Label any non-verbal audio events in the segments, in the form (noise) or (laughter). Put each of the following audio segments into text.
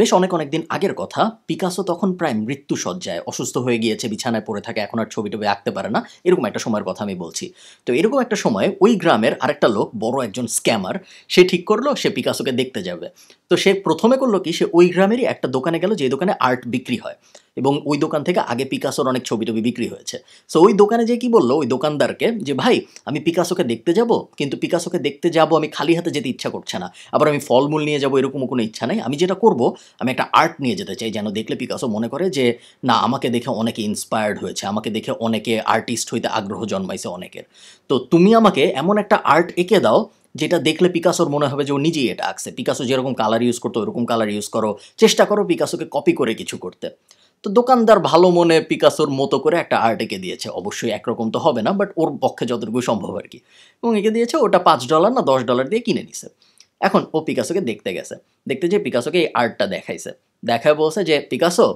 বেশ অনেক অনেক দিন আগের কথা পিকাসো তখন প্রায় মৃত্যু সজ্জায় অসুস্থ হয়ে গিয়েছে বিছানায় পড়ে থাকে এখন আর ছবি টবি আঁকতে পারে না এরকম একটা সময়ের কথা আমি বলছি তো এরকম একটা সময় ওই গ্রামের আরেকটা লোক বড় একজন স্ক্যামার সে ঠিক করলো সে পিকাসোকে দেখতে যাবে তো সে প্রথমে করলো কি সে ওই গ্রামেরই একটা দোকানে গেল যে দোকানে আর্ট বিক্রি হয় এবং ওই দোকান থেকে আগে পিকাসোর অনেক ছবি টবি বিক্রি হয়েছে সো ওই দোকানে যে কি বললো ওই দোকানদারকে যে ভাই আমি পিকাসোকে দেখতে যাব কিন্তু পিকাসোকে দেখতে যাব আমি খালি হাতে যেতে ইচ্ছা করছে না আবার আমি ফলমূল নিয়ে যাব এরকমও কোনো ইচ্ছা নেই আমি যেটা করব আমি একটা আর্ট নিয়ে যেতে চাই যেন দেখলে পিকাসো মনে করে যে না আমাকে দেখে অনেকে ইন্সপায়ার্ড হয়েছে আমাকে দেখে অনেকে আর্টিস্ট হইতে আগ্রহ জন্মাইছে অনেকের তো তুমি আমাকে এমন একটা আর্ট এঁকে দাও যেটা দেখলে পিকাসোর মনে হবে যে ও নিজেই এটা আঁকছে পিকাসো যেরকম কালার ইউজ করতো ওরকম কালার ইউজ করো চেষ্টা করো পিকাসোকে কপি করে কিছু করতে তো দোকানদার ভালো মনে পিকাসোর মতো করে একটা আর্ট এঁকে দিয়েছে অবশ্যই একরকম তো হবে না বাট ওর পক্ষে যতটুকু সম্ভব আর কি এবং এঁকে দিয়েছে ওটা পাঁচ ডলার না দশ ডলার দিয়ে কিনে নিছে এখন ও পিকাসোকে দেখতে গেছে দেখতে যে পিকাসোকে এই আর্টটা দেখাইছে দেখায় বলছে যে পিকাসো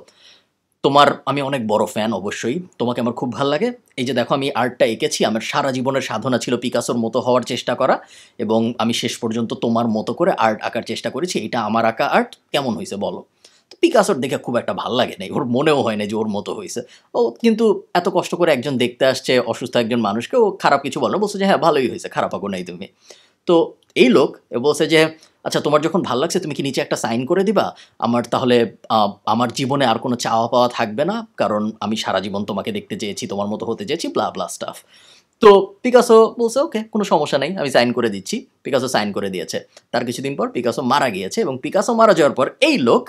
তোমার আমি অনেক বড় ফ্যান অবশ্যই তোমাকে আমার খুব ভালো লাগে এই যে দেখো আমি আর্টটা এঁকেছি আমার সারা জীবনের সাধনা ছিল পিকাসোর মতো হওয়ার চেষ্টা করা এবং আমি শেষ পর্যন্ত তোমার মতো করে আর্ট আঁকার চেষ্টা করেছি এটা আমার আঁকা আর্ট কেমন হয়েছে বলো পিকাসোর দেখে খুব একটা ভাল লাগে নাই ওর মনেও হয় না যে ওর মতো হয়েছে ও কিন্তু এত কষ্ট করে একজন দেখতে আসছে অসুস্থ একজন মানুষকে ও খারাপ কিছু বলো বলছে যে হ্যাঁ ভালোই হয়েছে খারাপ আগো নাই তুমি তো এই লোক বলছে যে আচ্ছা তোমার যখন ভাল লাগছে তুমি কি নিচে একটা সাইন করে দিবা আমার তাহলে আমার জীবনে আর কোনো চাওয়া পাওয়া থাকবে না কারণ আমি সারা জীবন তোমাকে দেখতে চেয়েছি তোমার মতো হতে চেয়েছি ব্লা ব্লা স্টাফ তো পিকাসো বলছে ওকে কোনো সমস্যা নেই আমি সাইন করে দিচ্ছি পিকাসো সাইন করে দিয়েছে তার কিছুদিন পর পিকাসো মারা গিয়েছে এবং পিকাসো মারা যাওয়ার পর এই লোক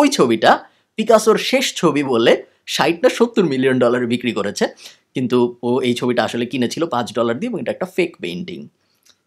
ওই ছবিটা পিকাসোর শেষ ছবি বলে ষাটটা সত্তর মিলিয়ন ডলারে বিক্রি করেছে কিন্তু ও এই ছবিটা আসলে কিনেছিল পাঁচ ডলার দিয়ে এবং এটা একটা ফেক পেইন্টিং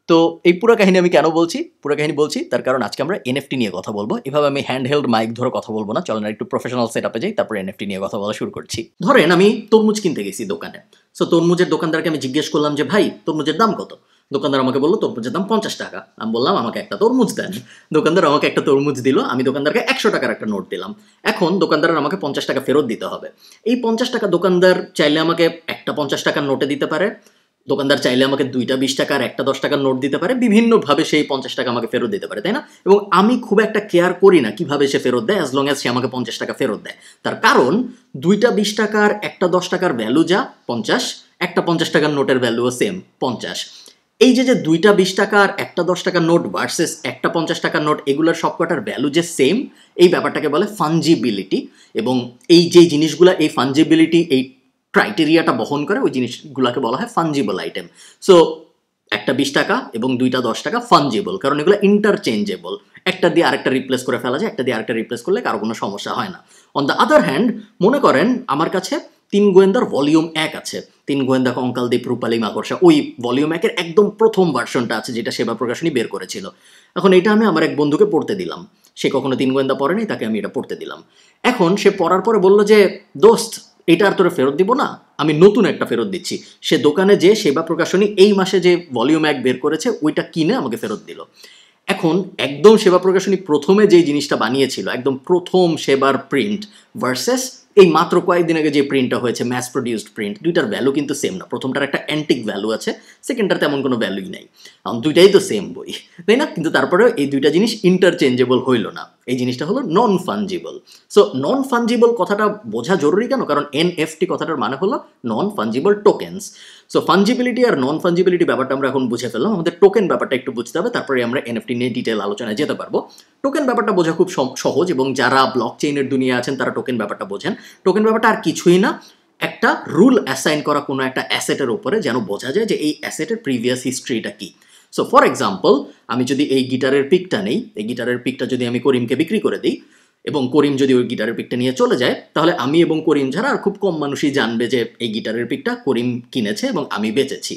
তো এই পুরো কাহিনী আমি কেন বলছি পুরো কাহিনী বলছি তার কারণ আজকে আমরা এনএফটি নিয়ে কথা বলবো এভাবে আমি হ্যান্ড হেল্ড মাইক ধরে কথা বলবো না চলেন একটু প্রফেশনাল সেট আপে যাই তারপরে এনএফটি নিয়ে কথা বলা শুরু করছি ধরেন আমি তরমুজ কিনতে গেছি দোকানে সো তরমুজের দোকানদারকে আমি জিজ্ঞেস করলাম যে ভাই তরমুজের দাম কত দোকানদার আমাকে বললো তরমুজের দাম পঞ্চাশ টাকা আমি বললাম আমাকে একটা তরমুজ দেন দোকানদার আমাকে একটা তরমুজ দিল আমি দোকানদারকে একশো টাকার একটা নোট দিলাম এখন দোকানদার আমাকে পঞ্চাশ টাকা ফেরত দিতে হবে এই পঞ্চাশ টাকা দোকানদার চাইলে আমাকে একটা পঞ্চাশ টাকার নোটে দিতে পারে দোকানদার চাইলে আমাকে দুইটা বিশ টাকার একটা দশ টাকার নোট দিতে পারে বিভিন্নভাবে সেই পঞ্চাশ টাকা আমাকে ফেরত দিতে পারে তাই না এবং আমি খুব একটা কেয়ার করি না কিভাবে সে ফেরত দেয় অ্যাজ লং অ্যাজ সে আমাকে পঞ্চাশ টাকা ফেরত দেয় তার কারণ দুইটা বিশ টাকার একটা দশ টাকার ভ্যালু যা পঞ্চাশ একটা পঞ্চাশ টাকার নোটের ভ্যালুও সেম পঞ্চাশ এই যে যে দুইটা বিশ টাকা আর একটা দশ টাকার নোট ভার্সেস একটা পঞ্চাশ টাকার নোট এগুলোর সবকটার ভ্যালু যে সেম এই ব্যাপারটাকে বলে ফানজিবিলিটি এবং এই যে জিনিসগুলো এই ফানজিবিলিটি এই ক্রাইটেরিয়াটা বহন করে ওই জিনিসগুলোকে বলা হয় ফানজিবল আইটেম সো একটা বিশ টাকা এবং দুইটা দশ টাকা ফানজিবল কারণ এগুলো ইন্টারচেঞ্জেবল একটা দিয়ে আরেকটা রিপ্লেস করে ফেলা যায় একটা দিয়ে আরেকটা রিপ্লেস করলে কারো কোনো সমস্যা হয় না অন দ্য আদার হ্যান্ড মনে করেন আমার কাছে তিন গোয়েন্দার ভলিউম এক আছে তিন গোয়েন্দা কঙ্কালদীপ রূপালী মাকড়সা ওই ভলিউম একের একদম প্রথম ভার্সনটা আছে যেটা সেবা প্রকাশনী বের করেছিল এখন এটা আমি আমার এক বন্ধুকে পড়তে দিলাম সে কখনো তিন গোয়েন্দা পড়েনি তাকে আমি এটা পড়তে দিলাম এখন সে পড়ার পরে বলল যে দোস্ত এটা আর তোরা ফেরত দিব না আমি নতুন একটা ফেরত দিচ্ছি সে দোকানে যে সেবা প্রকাশনী এই মাসে যে ভলিউম এক বের করেছে ওইটা কিনে আমাকে ফেরত দিল এখন একদম সেবা প্রকাশনী প্রথমে যে জিনিসটা বানিয়েছিল একদম প্রথম সেবার প্রিন্ট ভার্সেস এই মাত্র কয়েকদিন আগে যে প্রিন্টটা হয়েছে ম্যাস প্রডিউসড প্রিন্ট দুইটার ভ্যালু কিন্তু সেম না প্রথমটার একটা অ্যান্টিক ভ্যালু আছে সেকেন্ডটার তেমন কোনো ভ্যালুই নাই কারণ দুইটাই তো সেম বই তাই না কিন্তু তারপরেও এই দুইটা জিনিস ইন্টারচেঞ্জেবল হইল না এই জিনিসটা হলো non fungible so non fungible কথাটা বোঝা জরুরি কেন কারণ এনএফটি কথাটার মানে হলো non fungible tokens so fungibility আর নন ফাঞ্জিবিলিটি ব্যাপারটা আমরা এখন বুঝে ফেললাম আমাদের টোকেন ব্যাপারটা একটু বুঝতে হবে তারপরে আমরা এনএফটি নিয়ে ডিটেল আলোচনায় যেতে পারবো টোকেন ব্যাপারটা বোঝা খুব সহজ এবং যারা ব্লক চেইনের দুনিয়া আছেন তারা টোকেন ব্যাপারটা বোঝেন টোকেন ব্যাপারটা আর কিছুই না একটা রুল অ্যাসাইন করা কোনো একটা অ্যাসেটের উপরে যেন বোঝা যায় যে এই অ্যাসেটের প্রিভিয়াস হিস্ট্রিটা কী সো ফর এক্সাম্পল আমি যদি এই গিটারের পিকটা নেই এই গিটারের পিকটা যদি আমি করিমকে বিক্রি করে দিই এবং করিম যদি ওই গিটারের পিকটা নিয়ে চলে যায় তাহলে আমি এবং করিম ছাড়া আর খুব কম মানুষই জানবে যে এই গিটারের পিকটা করিম কিনেছে এবং আমি বেচেছি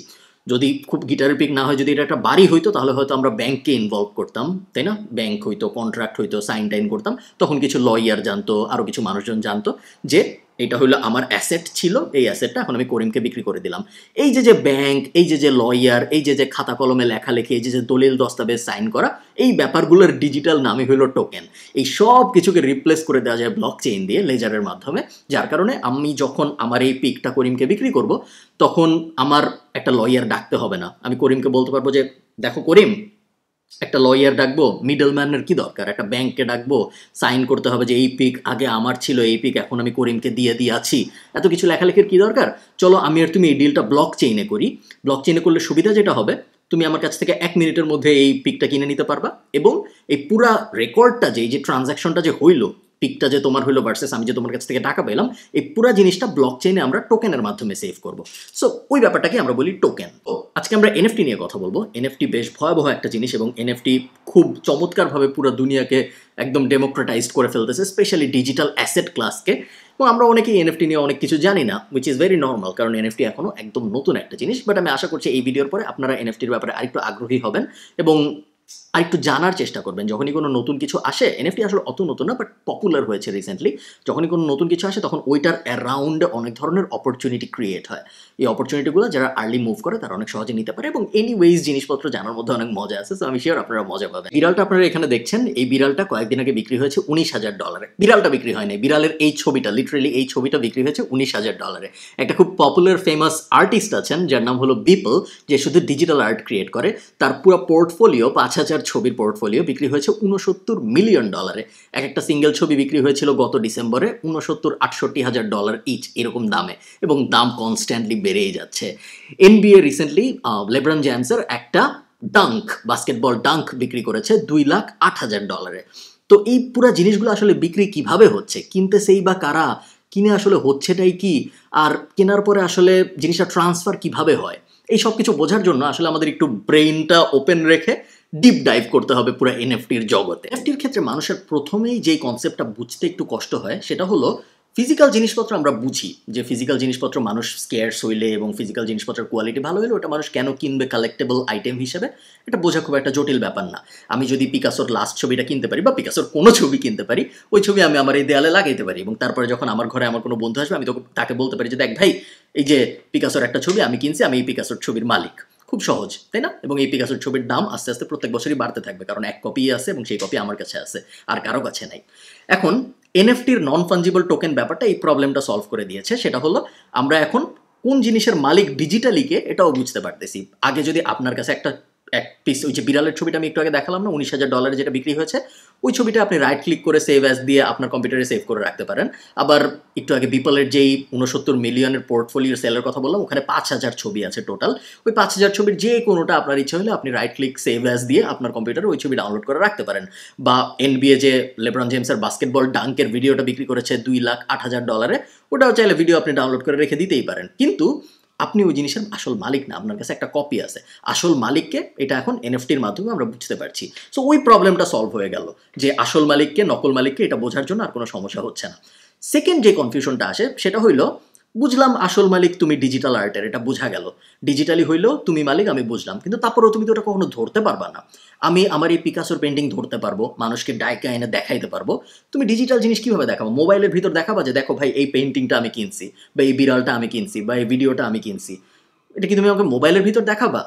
যদি খুব গিটারের পিক না হয় যদি এটা একটা বাড়ি হইতো তাহলে হয়তো আমরা ব্যাংককে ইনভলভ করতাম তাই না ব্যাংক হইতো কন্ট্রাক্ট হইতো সাইন টাইন করতাম তখন কিছু লয়ার জানতো আরও কিছু মানুষজন জানতো যে এটা হলো আমার অ্যাসেট ছিল এই অ্যাসেটটা এখন আমি করিমকে বিক্রি করে দিলাম এই যে যে ব্যাংক এই যে যে লয়ার এই যে যে খাতা কলমে লেখালেখি এই যে যে দলিল দস্তাবেজ সাইন করা এই ব্যাপারগুলোর ডিজিটাল নামই হলো টোকেন এই সব কিছুকে রিপ্লেস করে দেওয়া যায় ব্লক চেইন দিয়ে লেজারের মাধ্যমে যার কারণে আমি যখন আমার এই পিকটা করিমকে বিক্রি করব তখন আমার একটা লয়ার ডাকতে হবে না আমি করিমকে বলতে পারবো যে দেখো করিম একটা লয়ার ডাকবো মিডলম্যানের কি দরকার একটা ব্যাংকে ডাকবো সাইন করতে হবে যে এই পিক আগে আমার ছিল এই পিক এখন আমি করিমকে দিয়ে দিয়ে আছি এত কিছু লেখালেখির কি দরকার চলো আমি আর তুমি এই ডিলটা ব্লক চেইনে করি ব্লক চেইনে করলে সুবিধা যেটা হবে তুমি আমার কাছ থেকে এক মিনিটের মধ্যে এই পিকটা কিনে নিতে পারবা এবং এই পুরা রেকর্ডটা যে যে ট্রানজ্যাকশনটা যে হইলো পিকটা যে তোমার হইলো ভার্সেস আমি যে তোমার কাছ থেকে টাকা পেলাম এই পুরো জিনিসটা ব্লক চেইনে আমরা টোকেনের মাধ্যমে সেভ করব সো ওই ব্যাপারটাকে আমরা বলি টোকেন আজকে আমরা এনএফটি নিয়ে কথা বলবো এনএফটি বেশ ভয়াবহ একটা জিনিস এবং এনএফটি খুব চমৎকারভাবে পুরো দুনিয়াকে একদম ডেমোক্রেটাইজড করে ফেলতেছে স্পেশালি ডিজিটাল অ্যাসেট ক্লাসকে এবং আমরা অনেকেই এনএফটি নিয়ে অনেক কিছু জানি না উইচ ইজ ভেরি নর্মাল কারণ এনএফটি এখনও একদম নতুন একটা জিনিস বাট আমি আশা করছি এই ভিডিওর পরে আপনারা এনএফটির ব্যাপারে আরেকটু আগ্রহী হবেন এবং আর একটু জানার চেষ্টা করবেন যখনই কোনো নতুন কিছু আসে এনএফটি আসলে অত নতুন না বাট পপুলার হয়েছে রিসেন্টলি যখনই কোনো নতুন কিছু আসে তখন ওইটার অ্যারাউন্ডে অনেক ধরনের অপরচুনিটি ক্রিয়েট হয় এই অপরচুনিটিগুলো যারা আর্লি মুভ করে তারা অনেক সহজে নিতে পারে এবং এনি ওয়েজ জিনিসপত্র জানার মধ্যে অনেক মজা আছে সো আমি শিওর আপনারা মজা পাবেন বিড়ালটা আপনারা এখানে দেখছেন এই বিড়ালটা কয়েকদিন আগে বিক্রি হয়েছে উনিশ হাজার ডলারে বিড়ালটা বিক্রি হয়নি বিড়ালের এই ছবিটা লিটারেলি এই ছবিটা বিক্রি হয়েছে উনিশ হাজার ডলারে একটা খুব পপুলার ফেমাস আর্টিস্ট আছেন যার নাম হলো বিপল যে শুধু ডিজিটাল আর্ট ক্রিয়েট করে তার পুরো পোর্টফোলিও পাঁচ হাজার ছবির পোর্টফোলিও বিক্রি হয়েছে উনসত্তর মিলিয়ন ডলারে এক একটা সিঙ্গেল ছবি বিক্রি হয়েছিল গত ডিসেম্বরে উনসত্তর আটষট্টি হাজার ডলার ইচ এরকম দামে এবং দাম কনস্ট্যান্টলি বেড়েই যাচ্ছে এনবিএ রিসেন্টলি লেব্রন জ্যামসের একটা ডাঙ্ক বাস্কেটবল ডাঙ্ক বিক্রি করেছে দুই লাখ আট হাজার ডলারে তো এই পুরো জিনিসগুলো আসলে বিক্রি কিভাবে হচ্ছে কিনতে সেই বা কারা কিনে আসলে হচ্ছেটাই কি আর কেনার পরে আসলে জিনিসটা ট্রান্সফার কিভাবে হয় এই সব কিছু বোঝার জন্য আসলে আমাদের একটু ব্রেইনটা ওপেন রেখে ডিপ ডাইভ করতে হবে পুরো এনএফটির জগতে এনএফটির ক্ষেত্রে মানুষের প্রথমেই যে কনসেপ্টটা বুঝতে একটু কষ্ট হয় সেটা হলো ফিজিক্যাল জিনিসপত্র আমরা বুঝি যে ফিজিক্যাল জিনিসপত্র মানুষ স্কেয়ার্স হইলে এবং ফিজিক্যাল জিনিসপত্রের কোয়ালিটি ভালো হইলে ওটা মানুষ কেন কিনবে কালেক্টেবল আইটেম হিসেবে এটা বোঝা খুব একটা জটিল ব্যাপার না আমি যদি পিকাসোর লাস্ট ছবিটা কিনতে পারি বা পিকাসোর কোনো ছবি কিনতে পারি ওই ছবি আমি আমার এই দেয়ালে লাগাইতে পারি এবং তারপরে যখন আমার ঘরে আমার কোনো বন্ধু আসবে আমি তাকে বলতে পারি যে দেখ ভাই এই যে পিকাসোর একটা ছবি আমি কিনছি আমি এই পিকাসোর ছবির মালিক খুব সহজ তাই না এবং এই পিকাসোর ছবির দাম আস্তে আস্তে প্রত্যেক বছরই বাড়তে থাকবে কারণ এক কপি আছে এবং সেই কপি আমার কাছে আছে আর কারো কাছে নাই এখন এনএফটির নন ফাঞ্জিবল টোকেন ব্যাপারটা এই প্রবলেমটা সলভ করে দিয়েছে সেটা হলো আমরা এখন কোন জিনিসের মালিক ডিজিটালিকে এটাও বুঝতে পারতেছি আগে যদি আপনার কাছে একটা এক পিস ওই যে বিড়ালের ছবিটা আমি একটু আগে দেখালাম না উনিশ হাজার ডলারে যেটা বিক্রি হয়েছে ওই ছবিটা আপনি রাইট ক্লিক করে সেভ অ্যাস দিয়ে আপনার কম্পিউটারে সেভ করে রাখতে পারেন আবার একটু আগে বিপলের যেই উনসত্তর মিলিয়নের পোর্টফোলিওর সেলের কথা বললাম ওখানে পাঁচ হাজার ছবি আছে টোটাল ওই পাঁচ হাজার ছবির যে কোনোটা আপনার ইচ্ছা হলে আপনি রাইট ক্লিক সেভ অ্যাস দিয়ে আপনার কম্পিউটারে ওই ছবি ডাউনলোড করে রাখতে পারেন বা এনবিএ যে লেব্রন জেমসের বাস্কেটবল ডাঙ্কের ভিডিওটা বিক্রি করেছে দুই লাখ আট হাজার ডলারে ওটাও চাইলে ভিডিও আপনি ডাউনলোড করে রেখে দিতেই পারেন কিন্তু আপনি ওই জিনিসের আসল মালিক না আপনার কাছে একটা কপি আছে আসল মালিককে এটা এখন এনএফটির মাধ্যমে আমরা বুঝতে পারছি সো ওই প্রবলেমটা সলভ হয়ে গেল যে আসল মালিককে নকল মালিককে এটা বোঝার জন্য আর কোনো সমস্যা হচ্ছে না সেকেন্ড যে কনফিউশনটা আসে সেটা হইলো বুঝলাম আসল মালিক তুমি ডিজিটাল আর্টের এটা বোঝা গেল ডিজিটালি হইলেও তুমি মালিক আমি বুঝলাম কিন্তু তারপরেও তুমি তো ওটা কখনো ধরতে পারবা না আমি আমার এই পিকাসোর পেন্টিং ধরতে পারবো মানুষকে ডাইকা আইনে দেখাইতে পারবো তুমি ডিজিটাল জিনিস কীভাবে দেখাবো মোবাইলের ভিতর দেখাবা যে দেখো ভাই এই পেন্টিংটা আমি কিনছি বা এই বিড়ালটা আমি কিনছি বা এই ভিডিওটা আমি কিনছি এটা কি তুমি আমাকে মোবাইলের ভিতর দেখাবা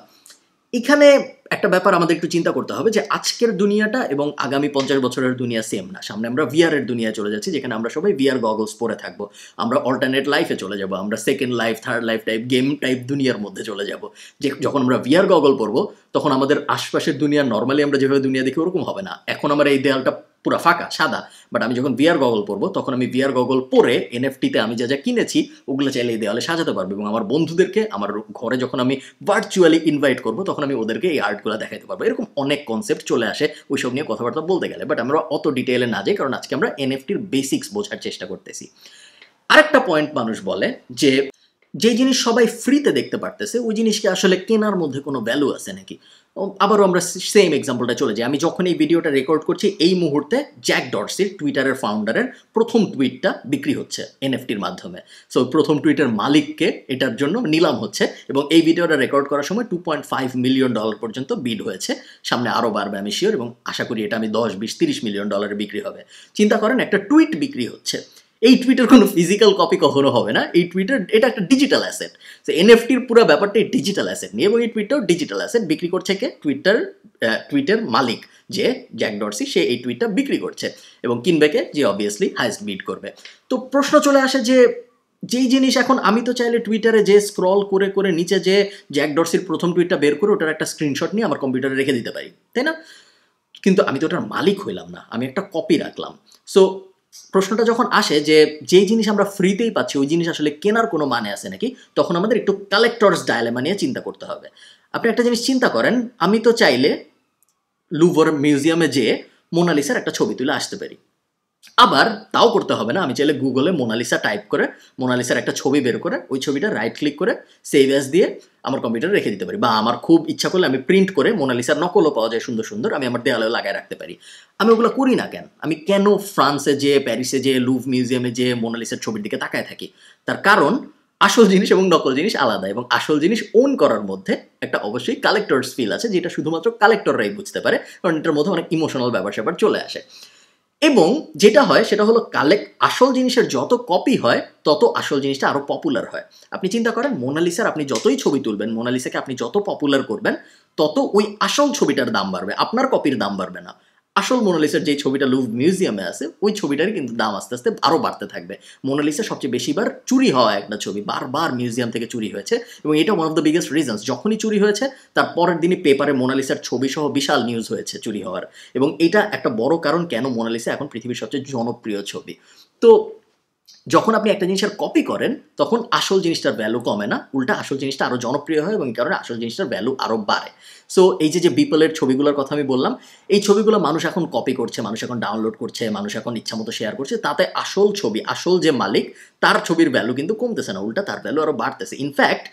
এখানে একটা ব্যাপার আমাদের একটু চিন্তা করতে হবে যে আজকের দুনিয়াটা এবং আগামী পঞ্চাশ বছরের দুনিয়া সেম না সামনে আমরা ভিআরের দুনিয়ায় চলে যাচ্ছি যেখানে আমরা সবাই ভিআর গগলস পরে থাকবো আমরা অল্টারনেট লাইফে চলে যাব আমরা second life third life type game type দুনিয়ার মধ্যে চলে যাব যে যখন আমরা ভিআর গগল পরবো তখন আমাদের আশপাশের দুনিয়া নর্মালি আমরা যেভাবে দুনিয়া দেখি ওরকম হবে না এখন আমার এই দেয়ালটা পুরো ফাঁকা সাদা বাট আমি যখন ভিআর গগল পরবো তখন আমি ভিআর গগল পরে এনএফটিতে আমি যা যা কিনেছি ওগুলো চাইলে এই দেওয়ালে সাজাতে পারবো এবং আমার বন্ধুদেরকে আমার ঘরে যখন আমি ভার্চুয়ালি ইনভাইট করবো তখন আমি ওদেরকে এই আর্টগুলো দেখাতে পারবো এরকম অনেক কনসেপ্ট চলে আসে ওইসব নিয়ে কথাবার্তা বলতে গেলে বাট আমরা অত ডিটেলে না যাই কারণ আজকে আমরা এনএফটির বেসিক্স বোঝার চেষ্টা করতেছি আরেকটা পয়েন্ট মানুষ বলে যে যে জিনিস সবাই ফ্রিতে দেখতে পারতেছে ওই জিনিসকে আসলে কেনার মধ্যে কোনো ভ্যালু আছে নাকি আবারও আমরা সেম এক্সাম্পলটা চলে যাই আমি যখন এই ভিডিওটা রেকর্ড করছি এই মুহূর্তে জ্যাক ডর্সির টুইটারের ফাউন্ডারের প্রথম টুইটটা বিক্রি হচ্ছে এনএফটির মাধ্যমে সো প্রথম টুইটের মালিককে এটার জন্য নিলাম হচ্ছে এবং এই ভিডিওটা রেকর্ড করার সময় two point five million dollar পর্যন্ত বিড হয়েছে সামনে আরও বাড়বে আমি শিওর এবং আশা করি এটা আমি দশ বিশ তিরিশ মিলিয়ন ডলারে বিক্রি হবে চিন্তা করেন একটা টুইট বিক্রি হচ্ছে এই টুইটের কোনো ফিজিক্যাল কপি কখনো হবে না এই টুইটার এটা একটা ডিজিটাল অ্যাসেট তো এনএফটির পুরো ব্যাপারটা এই ডিজিটাল অ্যাসেট নিয়ে এবং এই টুইটটাও ডিজিটাল অ্যাসেট বিক্রি করছে কে টুইটার টুইটের মালিক যে জ্যাক ডরসি সে এই টুইটটা বিক্রি করছে এবং কিনবে কে যে অবভিয়াসলি হাইস্ট বিড করবে তো প্রশ্ন চলে আসে যে যেই জিনিস এখন আমি তো চাইলে টুইটারে যে স্ক্রল করে করে নিচে যে জ্যাক ডরসির প্রথম টুইটটা বের করে ওটার একটা স্ক্রিনশট নিয়ে আমার কম্পিউটারে রেখে দিতে পারি তাই না কিন্তু আমি তো ওটার মালিক হইলাম না আমি একটা কপি রাখলাম সো প্রশ্নটা যখন আসে যে যেই জিনিস আমরা ফ্রিতেই পাচ্ছি ওই জিনিস আসলে কেনার কোনো মানে আছে নাকি তখন আমাদের একটু কালেক্টরস ডায়ালেমা নিয়ে চিন্তা করতে হবে আপনি একটা জিনিস চিন্তা করেন আমি তো চাইলে লুভর মিউজিয়ামে যেয়ে মোনালিসার একটা ছবি তুলে আসতে পারি আবার তাও করতে হবে না আমি চাইলে গুগলে মোনালিসা টাইপ করে মোনালিসার একটা ছবি বের করে ওই ছবিটা রাইট ক্লিক করে সেভ অ্যাস দিয়ে আমার কম্পিউটারে রেখে দিতে পারি বা আমার খুব ইচ্ছা করলে আমি প্রিন্ট করে মোনালিসার নকলও পাওয়া যায় সুন্দর সুন্দর আমি আমার দেয়ালেও লাগায় রাখতে পারি আমি ওগুলো করি না কেন আমি কেন ফ্রান্সে যে প্যারিসে যে লুভ মিউজিয়ামে যে মোনালিসার ছবির দিকে তাকায় থাকি তার কারণ আসল জিনিস এবং নকল জিনিস আলাদা এবং আসল জিনিস ওন করার মধ্যে একটা অবশ্যই কালেক্টর ফিল আছে যেটা শুধুমাত্র কালেক্টররাই বুঝতে পারে কারণ এটার মধ্যে অনেক ইমোশনাল ব্যাপার স্যাপার চলে আসে এবং যেটা হয় সেটা হলো কালেক্ট আসল জিনিসের যত কপি হয় তত আসল জিনিসটা আরও পপুলার হয় আপনি চিন্তা করেন মোনালিসার আপনি যতই ছবি তুলবেন মোনালিসাকে আপনি যত পপুলার করবেন তত ওই আসল ছবিটার দাম বাড়বে আপনার কপির দাম বাড়বে না আসল মোনালিসার যে ছবিটা লুভ মিউজিয়ামে আছে ওই ছবিটারই কিন্তু দাম আস্তে আস্তে আরও বাড়তে থাকবে মোনালিসা সবচেয়ে বেশিবার চুরি হওয়া একটা ছবি বারবার মিউজিয়াম থেকে চুরি হয়েছে এবং এটা one of the biggest reasons যখনই চুরি হয়েছে তার পরের দিনই পেপারে মোনালিসার ছবি সহ বিশাল নিউজ হয়েছে চুরি হওয়ার এবং এটা একটা বড় কারণ কেন মোনালিসা এখন পৃথিবীর সবচেয়ে জনপ্রিয় ছবি তো যখন আপনি একটা জিনিসের কপি করেন তখন আসল জিনিসটার ভ্যালু কমে না উল্টা আসল জিনিসটা আরও জনপ্রিয় হয় এবং কারণে আসল জিনিসটার ভ্যালু আরও বাড়ে সো এই যে যে বিপলের ছবিগুলোর কথা আমি বললাম এই ছবিগুলো মানুষ এখন কপি করছে মানুষ এখন ডাউনলোড করছে মানুষ এখন মতো শেয়ার করছে তাতে আসল ছবি আসল যে মালিক তার ছবির ভ্যালু কিন্তু কমতেছে না উল্টা তার ভ্যালু আরও বাড়তেছে ইনফ্যাক্ট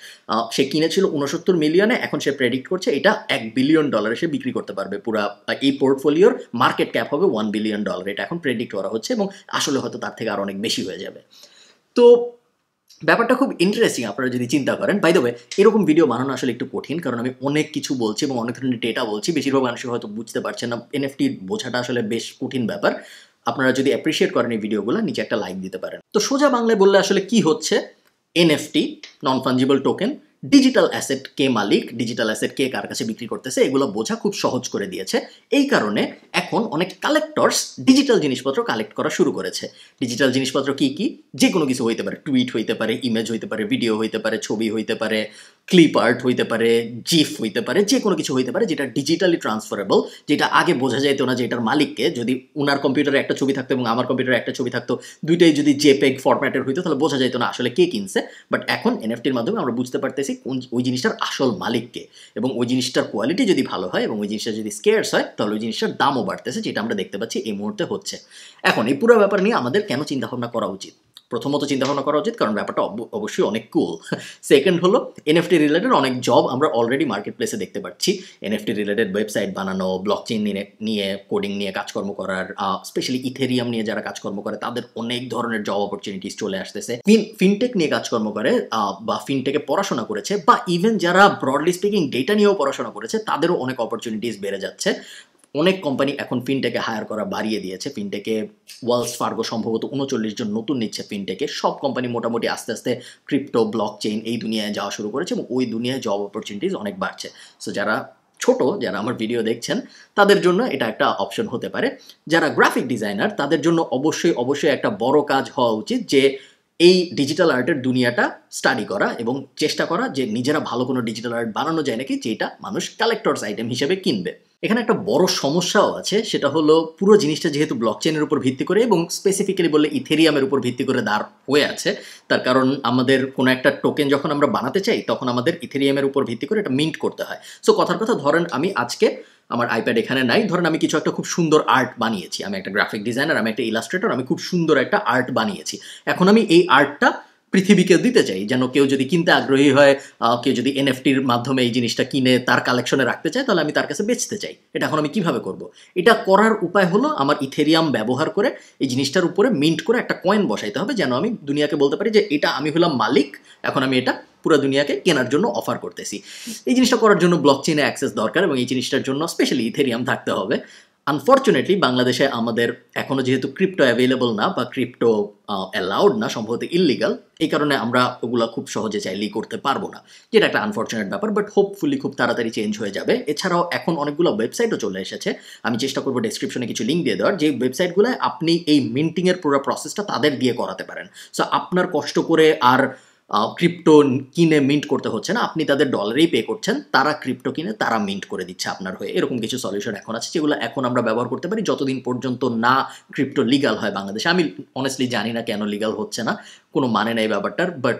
সে কিনেছিল উনসত্তর মিলিয়নে এখন সে প্রেডিক্ট করছে এটা এক বিলিয়ন ডলারে সে বিক্রি করতে পারবে পুরো এই পোর্টফোলিওর মার্কেট ক্যাপ হবে ওয়ান বিলিয়ন ডলার এটা এখন প্রেডিক্ট করা হচ্ছে এবং আসলে হয়তো তার থেকে আরও অনেক বেশি হয়ে যাবে তো ব্যাপারটা খুব ইন্টারেস্টিং আপনারা যদি চিন্তা করেন বাই দেবে এরকম ভিডিও বানানো আসলে একটু কঠিন কারণ আমি অনেক কিছু বলছি এবং অনেক ধরনের ডেটা বলছি বেশিরভাগ মানুষই হয়তো বুঝতে পারছেন না এনএফটির বোঝাটা আসলে বেশ কঠিন ব্যাপার আপনারা যদি অ্যাপ্রিসিয়েট করেন এই ভিডিওগুলো নিচে একটা লাইক দিতে পারেন তো সোজা বাংলায় বললে আসলে কি হচ্ছে NFT non fungible token digital asset কে মালিক ডিজিটাল অ্যাসেট কে কার কাছে বিক্রি করতেছে এগুলো বোঝা খুব সহজ করে দিয়েছে এই কারণে এখন অনেক কালেক্টরস ডিজিটাল জিনিসপত্র কালেক্ট করা শুরু করেছে ডিজিটাল জিনিসপত্র কি কি যে কোনো কিছু হইতে পারে টুইট হইতে পারে ইমেজ হইতে পারে ভিডিও হইতে পারে ছবি হইতে পারে ক্লিপ আর্ট হইতে পারে জিফ হইতে পারে যে কোনো কিছু হইতে পারে যেটা ডিজিটালি ট্রান্সফারেবল যেটা আগে বোঝা যাইতো না যে এটার মালিককে যদি ওনার কম্পিউটারে একটা ছবি থাকতো এবং আমার কম্পিউটারে একটা ছবি থাকতো দুইটাই যদি জেপেগ ফরম্যাটের হইতো তাহলে বোঝা যেত না আসলে কে কিনছে বাট এখন এনএফটির মাধ্যমে আমরা বুঝতে পারতেছি কোন ওই জিনিসটার আসল মালিককে এবং ওই জিনিসটার কোয়ালিটি যদি ভালো হয় এবং ওই জিনিসটা যদি স্কেয়ার্স হয় তাহলে ওই জিনিসটার দামও বাড়তেছে যেটা আমরা দেখতে পাচ্ছি এই মুহূর্তে হচ্ছে এখন এই পুরো ব্যাপার নিয়ে আমাদের কেন চিন্তাভাবনা করা উচিত প্রথমত চিন্তা ভাবনা করা উচিত কারণ ব্যাপারটা অবশ্যই অনেক কুল সেকেন্ড (laughs) হলো এনএফটি রিলেটেড অনেক জব আমরা অলরেডি মার্কেট প্লেসে দেখতে পাচ্ছি এনএফটি রিলেটেড ওয়েবসাইট বানানো ব্লক চেন নিয়ে কোডিং নিয়ে কাজকর্ম করার স্পেশালি ইথেরিয়াম নিয়ে যারা কাজকর্ম করে তাদের অনেক ধরনের জব অপরচুনিটিস চলে আসতেছে ফিনটেক নিয়ে কাজকর্ম করে বা ফিনটেকে পড়াশোনা করেছে বা ইভেন যারা ব্রডলি স্পিকিং ডেটা নিয়েও পড়াশোনা করেছে তাদেরও অনেক অপরচুনিটিস বেড়ে যাচ্ছে অনেক কোম্পানি এখন ফিনটেকে হায়ার করা বাড়িয়ে দিয়েছে ফিনটেকে ওয়ালস ফার্গো সম্ভবত উনচল্লিশ জন নতুন নিচ্ছে ফিনটেকে সব কোম্পানি মোটামুটি আস্তে আস্তে ক্রিপ্টো ব্লক চেইন এই দুনিয়ায় যাওয়া শুরু করেছে এবং ওই দুনিয়ায় জব অপরচুনিটিস অনেক বাড়ছে সো যারা ছোট যারা আমার ভিডিও দেখছেন তাদের জন্য এটা একটা অপশন হতে পারে যারা গ্রাফিক ডিজাইনার তাদের জন্য অবশ্যই অবশ্যই একটা বড় কাজ হওয়া উচিত যে এই ডিজিটাল আর্টের দুনিয়াটা স্টাডি করা এবং চেষ্টা করা যে নিজেরা ভালো কোনো ডিজিটাল আর্ট বানানো যায় নাকি যেটা মানুষ কালেক্টরস আইটেম হিসেবে কিনবে এখানে একটা বড় সমস্যাও আছে সেটা হলো পুরো জিনিসটা যেহেতু ব্লকচেনের উপর ভিত্তি করে এবং স্পেসিফিক্যালি বললে ইথেরিয়ামের উপর ভিত্তি করে দাঁড় হয়ে আছে তার কারণ আমাদের কোনো একটা টোকেন যখন আমরা বানাতে চাই তখন আমাদের ইথেরিয়ামের উপর ভিত্তি করে এটা মিন্ট করতে হয় সো কথার কথা ধরেন আমি আজকে আমার আইপ্যাড এখানে নাই ধরেন আমি কিছু একটা খুব সুন্দর আর্ট বানিয়েছি আমি একটা গ্রাফিক ডিজাইনার আমি একটা ইলাস্ট্রেটর আমি খুব সুন্দর একটা আর্ট বানিয়েছি এখন আমি এই আর্টটা পৃথিবীকে দিতে চাই যেন কেউ যদি কিনতে আগ্রহী হয় কেউ যদি এনএফটির মাধ্যমে এই জিনিসটা কিনে তার কালেকশনে রাখতে চায় তাহলে আমি তার কাছে বেচতে চাই এটা এখন আমি কিভাবে করব। এটা করার উপায় হলো আমার ইথেরিয়াম ব্যবহার করে এই জিনিসটার উপরে মিন্ট করে একটা কয়েন বসাইতে হবে যেন আমি দুনিয়াকে বলতে পারি যে এটা আমি হলাম মালিক এখন আমি এটা পুরো দুনিয়াকে কেনার জন্য অফার করতেছি এই জিনিসটা করার জন্য ব্লক চেনে অ্যাক্সেস দরকার এবং এই জিনিসটার জন্য স্পেশালি ইথেরিয়াম থাকতে হবে আনফর্চুনেটলি বাংলাদেশে আমাদের এখনও যেহেতু ক্রিপ্টো অ্যাভেলেবল না বা ক্রিপ্টো অ্যালাউড না সম্ভবত ইলিগাল এই কারণে আমরা ওগুলো খুব সহজে চাইলেই করতে পারবো না যেটা একটা আনফর্চুনেট ব্যাপার বাট হোপফুলি খুব তাড়াতাড়ি চেঞ্জ হয়ে যাবে এছাড়াও এখন অনেকগুলো ওয়েবসাইটও চলে এসেছে আমি চেষ্টা করবো ডিসক্রিপশনে কিছু লিঙ্ক দিয়ে দেওয়ার যে ওয়েবসাইটগুলো আপনি এই মিন্টিংয়ের পুরো প্রসেসটা তাদের দিয়ে করাতে পারেন সো আপনার কষ্ট করে আর ক্রিপ্টো কিনে মিন্ট করতে হচ্ছে না আপনি তাদের ডলারেই পে করছেন তারা ক্রিপ্টো কিনে তারা মিন্ট করে দিচ্ছে আপনার হয়ে এরকম কিছু সলিউশন এখন আছে যেগুলো এখন আমরা ব্যবহার করতে পারি যতদিন পর্যন্ত না ক্রিপ্টো লিগাল হয় বাংলাদেশে আমি অনেস্টলি জানি না কেন লিগাল হচ্ছে না কোনো মানে নেই ব্যাপারটার বাট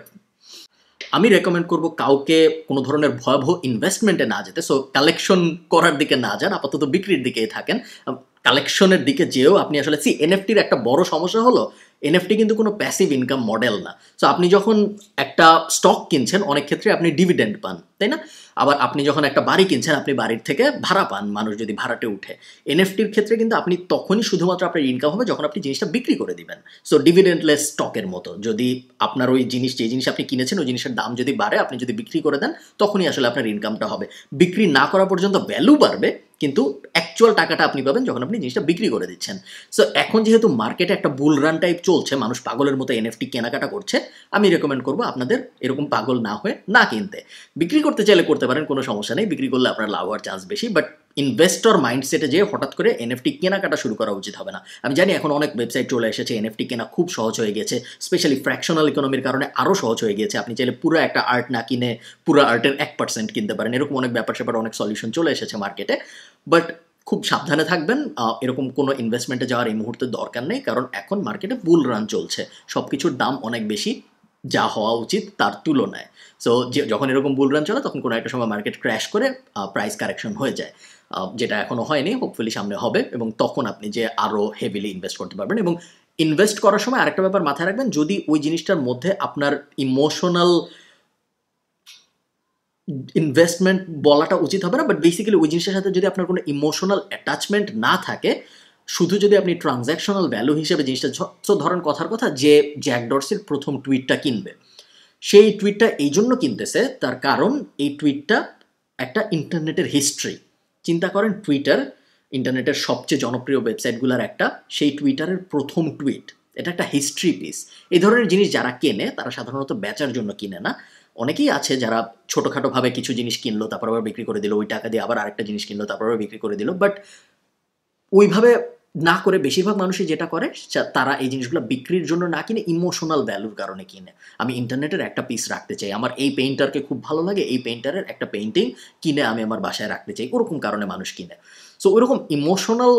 আমি রেকমেন্ড করব কাউকে কোনো ধরনের ভয়াবহ ইনভেস্টমেন্টে না যেতে সো কালেকশন করার দিকে না যান আপাতত বিক্রির দিকেই থাকেন কালেকশনের দিকে যেও আপনি আসলে সি এনএফটির একটা বড় সমস্যা হলো এনএফটি কিন্তু কোনো প্যাসিভ ইনকাম মডেল না সো আপনি যখন একটা স্টক কিনছেন অনেক ক্ষেত্রে আপনি ডিভিডেন্ড পান তাই না আবার আপনি যখন একটা বাড়ি কিনছেন আপনি বাড়ির থেকে ভাড়া পান মানুষ যদি ভাড়াটে উঠে এনএফটির ক্ষেত্রে কিন্তু আপনি তখনই শুধুমাত্র আপনার ইনকাম হবে যখন আপনি জিনিসটা বিক্রি করে দিবেন সো ডিভিডেন্টলেস স্টকের মতো যদি আপনার ওই জিনিস যে জিনিস আপনি কিনেছেন ওই জিনিসের দাম যদি বাড়ে আপনি যদি বিক্রি করে দেন তখনই আসলে আপনার ইনকামটা হবে বিক্রি না করা পর্যন্ত ভ্যালু বাড়বে কিন্তু অ্যাকচুয়াল টাকাটা আপনি পাবেন যখন আপনি জিনিসটা বিক্রি করে দিচ্ছেন সো এখন যেহেতু মার্কেটে একটা বুল রান টাইপ চলছে মানুষ পাগলের মতো এনএফটি কেনাকাটা করছে আমি রেকমেন্ড করবো আপনাদের এরকম পাগল না হয়ে না কিনতে বিক্রি করতে চাইলে করতে পারেন কোনো সমস্যা নেই বিক্রি করলে আপনার লাভ হওয়ার চান্স বেশি বাট ইনভেস্টর মাইন্ডসেটে যে হঠাৎ করে এনএফটি কেনাকাটা শুরু করা উচিত হবে না আমি জানি এখন অনেক ওয়েবসাইট চলে এসেছে এনএফটি কেনা খুব সহজ হয়ে গেছে স্পেশালি ফ্র্যাকশনাল ইকোনমির কারণে আরও সহজ হয়ে গেছে আপনি চাইলে পুরো একটা আর্ট না কিনে পুরো আর্টের এক পার্সেন্ট কিনতে পারেন এরকম অনেক ব্যাপার স্যাপার অনেক সলিউশন চলে এসেছে মার্কেটে বাট খুব সাবধানে থাকবেন এরকম কোনো ইনভেস্টমেন্টে যাওয়ার এই মুহূর্তে দরকার নেই কারণ এখন মার্কেটে বুল রান চলছে সব কিছুর দাম অনেক বেশি যা হওয়া উচিত তার তুলনায় সো যখন এরকম বুল রান চলে তখন কোনো একটা সময় মার্কেট ক্র্যাশ করে প্রাইস কারেকশন হয়ে যায় যেটা এখনও হয়নি হোপফুলি সামনে হবে এবং তখন আপনি যে আরও হেভিলি ইনভেস্ট করতে পারবেন এবং ইনভেস্ট করার সময় আরেকটা ব্যাপার মাথায় রাখবেন যদি ওই জিনিসটার মধ্যে আপনার ইমোশনাল ইনভেস্টমেন্ট বলাটা উচিত হবে না বাট বেসিক্যালি ওই জিনিসটার সাথে যদি আপনার কোনো ইমোশনাল অ্যাটাচমেন্ট না থাকে শুধু যদি আপনি ট্রানজ্যাকশনাল ভ্যালু হিসেবে জিনিসটা তো ধরেন কথার কথা যে জ্যাকডর্সের প্রথম টুইটটা কিনবে সেই টুইটটা এই জন্য কিনতেছে তার কারণ এই টুইটটা একটা ইন্টারনেটের হিস্ট্রি চিন্তা করেন টুইটার ইন্টারনেটের সবচেয়ে জনপ্রিয় ওয়েবসাইটগুলোর একটা সেই টুইটারের প্রথম টুইট এটা একটা হিস্ট্রি পিস এই ধরনের জিনিস যারা কেনে তারা সাধারণত বেচার জন্য কিনে না অনেকেই আছে যারা ছোটোখাটোভাবে কিছু জিনিস কিনলো তারপর আবার বিক্রি করে দিল ওই টাকা দিয়ে আবার আরেকটা জিনিস কিনলো তারপর আবার বিক্রি করে দিল বাট ওইভাবে না করে বেশিরভাগ মানুষই যেটা করে তারা এই জিনিসগুলো বিক্রির জন্য না কিনে ইমোশনাল ভ্যালুর কারণে কিনে আমি ইন্টারনেটের একটা পিস রাখতে চাই আমার এই পেইন্টারকে খুব ভালো লাগে এই পেইন্টারের একটা পেইন্টিং কিনে আমি আমার বাসায় রাখতে চাই ওরকম কারণে মানুষ কিনে সো ওরকম ইমোশনাল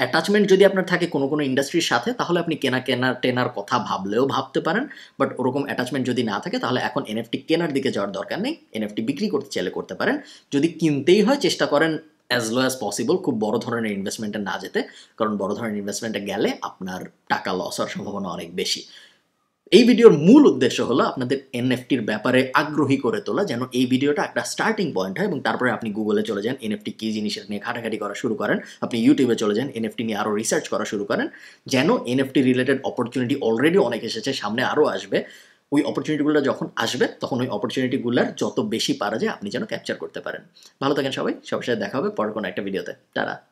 অ্যাটাচমেন্ট যদি আপনার থাকে কোনো কোনো ইন্ডাস্ট্রির সাথে তাহলে আপনি কেনা কেনা টেনার কথা ভাবলেও ভাবতে পারেন বাট ওরকম অ্যাটাচমেন্ট যদি না থাকে তাহলে এখন এনএফটি কেনার দিকে যাওয়ার দরকার নেই এনএফটি বিক্রি করতে চাইলে করতে পারেন যদি কিনতেই হয় চেষ্টা করেন অ্যাজ লো অ্যাজ পসিবল খুব বড় ধরনের ইনভেস্টমেন্টে না যেতে কারণ বড় ধরনের ইনভেস্টমেন্টে গেলে আপনার টাকা লস হওয়ার সম্ভাবনা অনেক বেশি এই ভিডিওর মূল উদ্দেশ্য হলো আপনাদের এনএফটির ব্যাপারে আগ্রহী করে তোলা যেন এই ভিডিওটা একটা স্টার্টিং পয়েন্ট হয় এবং তারপরে আপনি গুগলে চলে যান এনএফটি কী জিনিস নিয়ে ঘাটাঘাটি করা শুরু করেন আপনি ইউটিউবে চলে যান এনএফটি নিয়ে আরও রিসার্চ করা শুরু করেন যেন এনএফটি রিলেটেড অপরচুনিটি অলরেডি অনেক এসেছে সামনে আরও আসবে ওই অপরচুনিটিগুলো যখন আসবে তখন ওই অপরচুনিটিগুলোর যত বেশি পারা যায় আপনি যেন ক্যাপচার করতে পারেন ভালো থাকেন সবাই সবার সাথে দেখা হবে পরে কোনো একটা ভিডিওতে তারা